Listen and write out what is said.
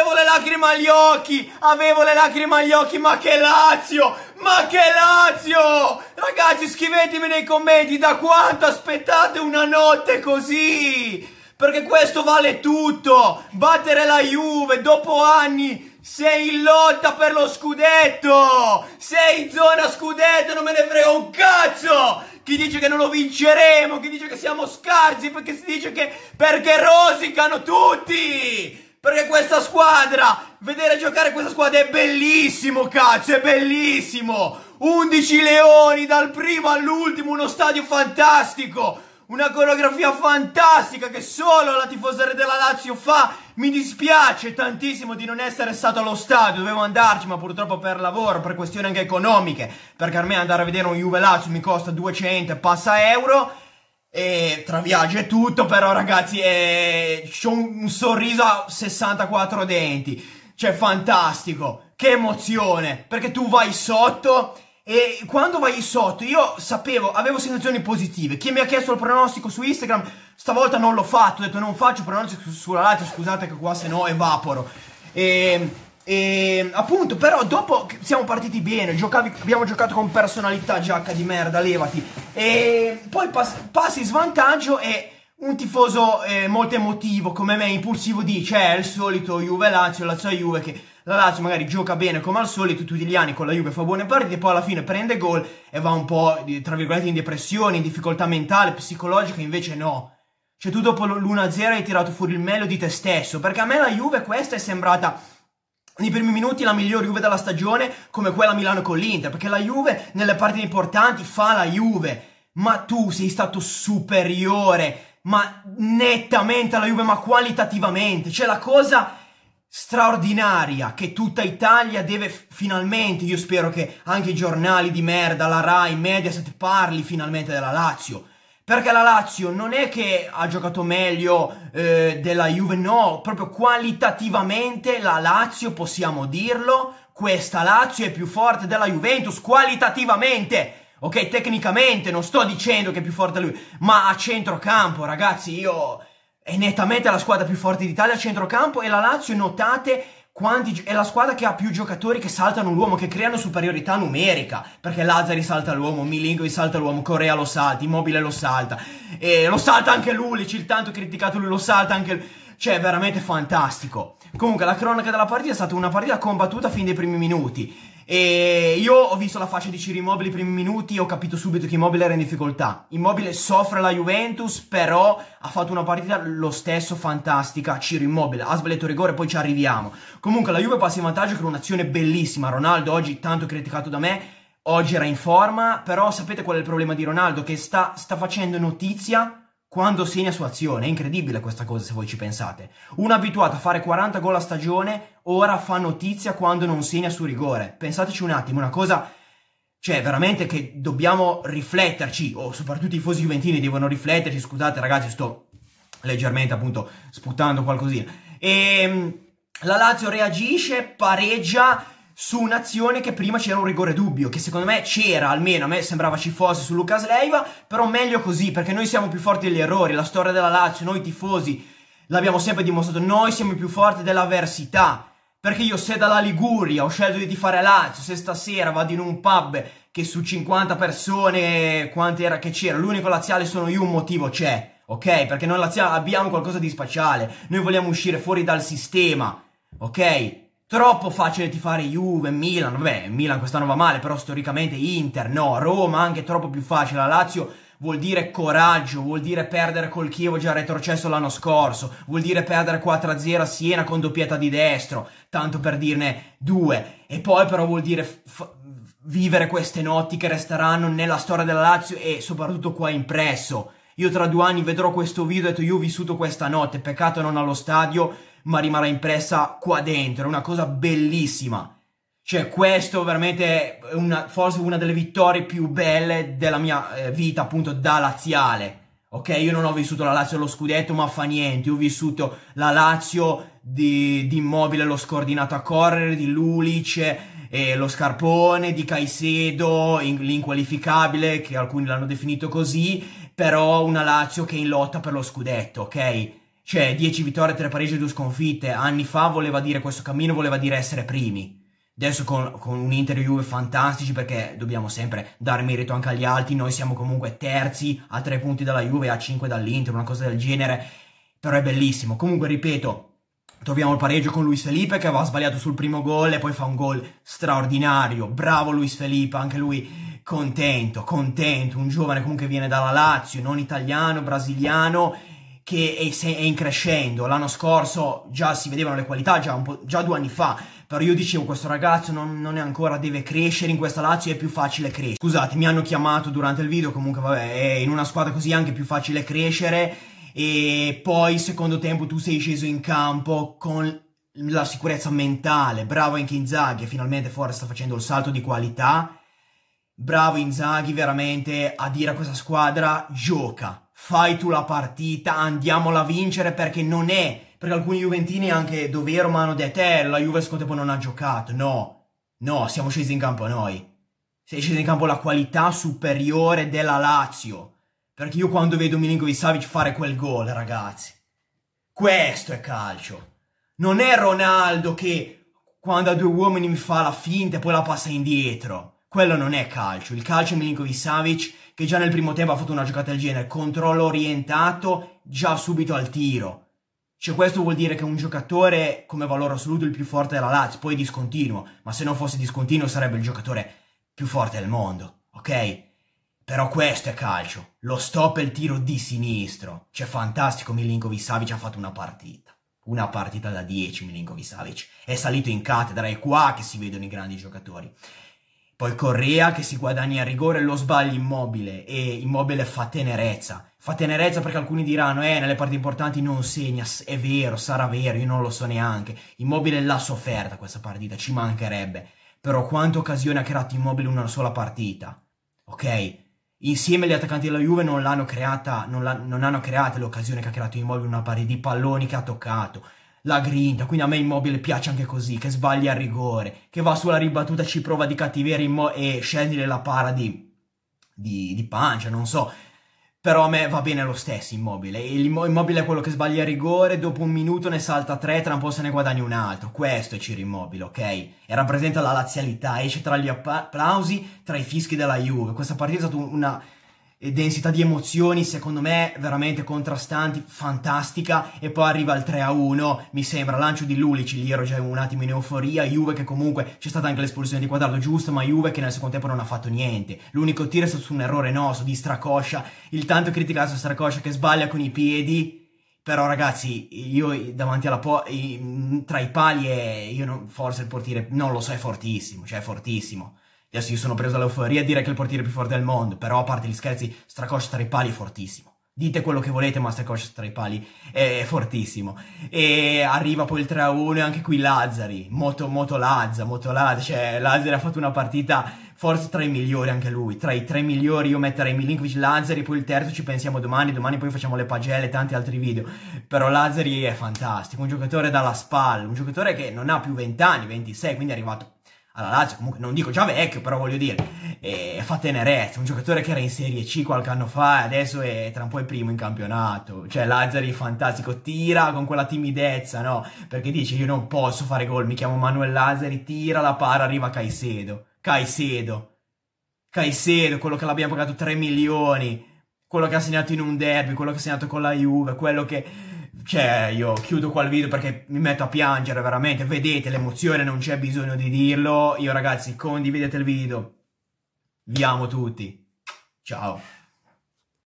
Avevo le lacrime agli occhi! Avevo le lacrime agli occhi! Ma che Lazio! Ma che Lazio! Ragazzi, scrivetemi nei commenti da quanto aspettate una notte così! Perché questo vale tutto! Battere la Juve dopo anni sei in lotta per lo scudetto! Sei in zona scudetto, non me ne frega un cazzo! Chi dice che non lo vinceremo, chi dice che siamo scarsi, perché si dice che... Perché rosicano tutti! Perché questa squadra, vedere giocare questa squadra è bellissimo, cazzo, è bellissimo. 11 leoni dal primo all'ultimo, uno stadio fantastico. Una coreografia fantastica che solo la tifoseria della Lazio fa. Mi dispiace tantissimo di non essere stato allo stadio, dovevo andarci, ma purtroppo per lavoro, per questioni anche economiche, perché a me andare a vedere un Juve Lazio mi costa 200 passa euro e tra viaggio e tutto, però ragazzi, eh, c'ho un sorriso a 64 denti. Cioè, fantastico. Che emozione. Perché tu vai sotto e quando vai sotto, io sapevo, avevo sensazioni positive. Chi mi ha chiesto il pronostico su Instagram, stavolta non l'ho fatto. Ho detto non faccio pronostico sulla Lazio, scusate che qua se no evaporo. E, e, appunto, però dopo siamo partiti bene, giocavi, abbiamo giocato con personalità, giacca di merda, levati. E poi pass passi in svantaggio e un tifoso eh, molto emotivo come me, impulsivo, dice eh, è il solito Juve-Lazio, Lazio-Juve che la Lazio magari gioca bene come al solito tutti gli anni con la Juve fa buone partite poi alla fine prende gol e va un po' tra virgolette in depressione, in difficoltà mentale, psicologica, invece no. Cioè tu dopo l'1-0 hai tirato fuori il meglio di te stesso, perché a me la Juve questa è sembrata nei primi minuti la migliore Juve della stagione come quella Milano con l'Inter, perché la Juve nelle partite importanti fa la Juve, ma tu sei stato superiore, ma nettamente alla Juve, ma qualitativamente. Cioè la cosa straordinaria che tutta Italia deve finalmente, io spero che anche i giornali di merda, la RAI, Mediaset parli finalmente della Lazio. Perché la Lazio non è che ha giocato meglio eh, della Juve, no, proprio qualitativamente la Lazio, possiamo dirlo, questa Lazio è più forte della Juventus, qualitativamente. Ok, tecnicamente non sto dicendo che è più forte lui, ma a centrocampo, ragazzi, io è nettamente la squadra più forte d'Italia a centrocampo e la Lazio, notate quanti è la squadra che ha più giocatori che saltano l'uomo, che creano superiorità numerica, perché Lazzari salta l'uomo, Milinkovic salta l'uomo, Corea lo salta, Immobile lo salta, e lo salta anche Lulic, il tanto criticato lui lo salta anche Cioè, è veramente fantastico. Comunque, la cronaca della partita è stata una partita combattuta fin dai primi minuti. E io ho visto la faccia di Ciro Immobile i primi minuti, ho capito subito che Immobile era in difficoltà. Immobile soffre la Juventus, però ha fatto una partita lo stesso fantastica. Ciro Immobile ha sbagliato rigore, poi ci arriviamo. Comunque la Juve passa in vantaggio con un'azione bellissima. Ronaldo oggi tanto criticato da me, oggi era in forma, però sapete qual è il problema di Ronaldo? Che sta, sta facendo notizia quando segna su azione. È incredibile questa cosa se voi ci pensate. Un abituato a fare 40 gol a stagione, ora fa notizia quando non segna su rigore. Pensateci un attimo, una cosa... Cioè, veramente che dobbiamo rifletterci, o soprattutto i tifosi juventini devono rifletterci, scusate ragazzi, sto leggermente appunto sputando qualcosina. E ehm, la Lazio reagisce, pareggia, su un'azione che prima c'era un rigore dubbio, che secondo me c'era, almeno a me sembrava ci fosse su Lucas Leiva, però meglio così, perché noi siamo più forti degli errori, la storia della Lazio, noi tifosi, l'abbiamo sempre dimostrato, noi siamo più forti dell'avversità, perché io se dalla Liguria ho scelto di fare Lazio, se stasera vado in un pub che su 50 persone, quante era che c'era, l'unico laziale sono io, un motivo c'è, ok? Perché noi laziale abbiamo qualcosa di speciale, noi vogliamo uscire fuori dal sistema, ok? troppo facile di fare Juve, Milan, vabbè, Milan quest'anno va male, però storicamente Inter, no, Roma anche troppo più facile, la Lazio vuol dire coraggio, vuol dire perdere col Chievo già retrocesso l'anno scorso, vuol dire perdere 4-0 a Siena con doppietta di destro, tanto per dirne due, e poi però vuol dire vivere queste notti che resteranno nella storia della Lazio e soprattutto qua impresso. Io tra due anni vedrò questo video e ho vissuto questa notte, peccato non allo stadio, ma rimarrà impressa qua dentro, è una cosa bellissima. Cioè, questo veramente è una, forse una delle vittorie più belle della mia eh, vita, appunto, da laziale. Ok, io non ho vissuto la Lazio allo scudetto, ma fa niente. Io ho vissuto la Lazio di, di Immobile, lo scordinato a correre, di Lulice, eh, lo scarpone, di Caicedo, l'inqualificabile, che alcuni l'hanno definito così, però una Lazio che è in lotta per lo scudetto, ok? Cioè, 10 vittorie, 3 pareggi e 2 sconfitte. Anni fa voleva dire questo cammino, voleva dire essere primi. Adesso con, con un Inter Juve fantastici perché dobbiamo sempre dare merito anche agli altri. Noi siamo comunque terzi a 3 punti dalla Juve, e a 5 dall'Inter, una cosa del genere. Però è bellissimo. Comunque, ripeto, Troviamo il pareggio con Luis Felipe che aveva sbagliato sul primo gol e poi fa un gol straordinario. Bravo Luis Felipe, anche lui contento, contento. Un giovane comunque viene dalla Lazio, non italiano, brasiliano che è, è in crescendo. L'anno scorso già si vedevano le qualità, già, già due anni fa. Però io dicevo, questo ragazzo non, non, è ancora, deve crescere in questa Lazio, è più facile crescere. Scusate, mi hanno chiamato durante il video, comunque vabbè, è in una squadra così anche più facile crescere. E poi, secondo tempo, tu sei sceso in campo con la sicurezza mentale. Bravo anche Inzaghi, finalmente Forest sta facendo il salto di qualità. Bravo Inzaghi veramente a dire a questa squadra gioca, fai tu la partita, andiamola a vincere perché non è, perché alcuni Juventini anche dovere umano di te, eh, la Juve secondo tempo non ha giocato, no, no, siamo scesi in campo noi, Sei scesi in campo la qualità superiore della Lazio, perché io quando vedo Milinkovic Savic fare quel gol, ragazzi, questo è calcio, non è Ronaldo che quando ha due uomini mi fa la finta e poi la passa indietro, quello non è calcio, il calcio è Milinkovic Savic che già nel primo tempo ha fatto una giocata del genere, controllo orientato già subito al tiro. Cioè questo vuol dire che un giocatore come valore assoluto il più forte della Lazio, poi discontinuo, ma se non fosse discontinuo sarebbe il giocatore più forte del mondo, ok? Però questo è calcio, lo stop e il tiro di sinistro. Cioè fantastico Milinkovic Savic ha fatto una partita, una partita da 10 Milinkovic Savic. È salito in cattedra, è qua che si vedono i grandi giocatori. Poi Correa che si guadagna a rigore lo sbaglia immobile e immobile fa tenerezza. Fa tenerezza perché alcuni diranno, eh, nelle parti importanti non segna, è vero, sarà vero, io non lo so neanche. Immobile l'ha sofferta questa partita, ci mancherebbe. Però quante occasioni ha creato Immobile una sola partita? Ok? Insieme gli attaccanti della Juve non l'hanno creata, non, non hanno creato l'occasione che ha creato Immobile una partita, di palloni che ha toccato, la grinta, quindi a me Immobile piace anche così, che sbaglia a rigore, che va sulla ribattuta, ci prova di cattiveria e scendere la para di, di, di, pancia, non so. Però a me va bene lo stesso Immobile, Immobile è quello che sbaglia a rigore, dopo un minuto ne salta tre, tra un po' se ne guadagna un altro, questo è Ciro Immobile, ok? E rappresenta la lazialità, esce tra gli applausi, tra i fischi della Juve, questa partita è stata una densità di emozioni, secondo me, veramente contrastanti, fantastica. E poi arriva il 3 1, mi sembra, lancio di Lulic, lì ero già un attimo in euforia. Juve che comunque c'è stata anche l'espulsione di Quadrado, giusto, ma Juve che nel secondo tempo non ha fatto niente. L'unico tiro è stato su un errore nostro di Stracoscia, il tanto criticato Stracoscia che sbaglia con i piedi. Però ragazzi, io davanti alla po- tra i pali e io non, forse il portiere, non lo so, è fortissimo, cioè è fortissimo Adesso io sono preso dall'euforia a dire che è il portiere più forte del mondo, però a parte gli scherzi, Stracosh tra i pali è fortissimo. Dite quello che volete, ma Stracosh tra i pali è fortissimo. E arriva poi il 3-1 e anche qui Lazzari, Moto, Moto Lazza, Moto Lazza, cioè Lazzari ha fatto una partita forse tra i migliori anche lui. Tra i tre migliori io metterei Milinkovic, Lazzari, poi il terzo ci pensiamo domani, domani poi facciamo le pagelle e tanti altri video. Però Lazzari è fantastico, un giocatore dalla spalla, un giocatore che non ha più 20 anni, 26, quindi è arrivato alla Lazio, comunque non dico già vecchio, però voglio dire, eh, fa tenerezza, un giocatore che era in Serie C qualche anno fa e adesso è tra un po' il primo in campionato, cioè Lazzari fantastico, tira con quella timidezza, no? Perché dice io non posso fare gol, mi chiamo Manuel Lazzari, tira la para, arriva Caicedo, Caicedo, Caicedo, quello che l'abbiamo pagato 3 milioni, quello che ha segnato in un derby, quello che ha segnato con la Juve, quello che cioè, io chiudo qua il video perché mi metto a piangere veramente. Vedete l'emozione, non c'è bisogno di dirlo. Io, ragazzi, condividete il video. Vi amo tutti. Ciao.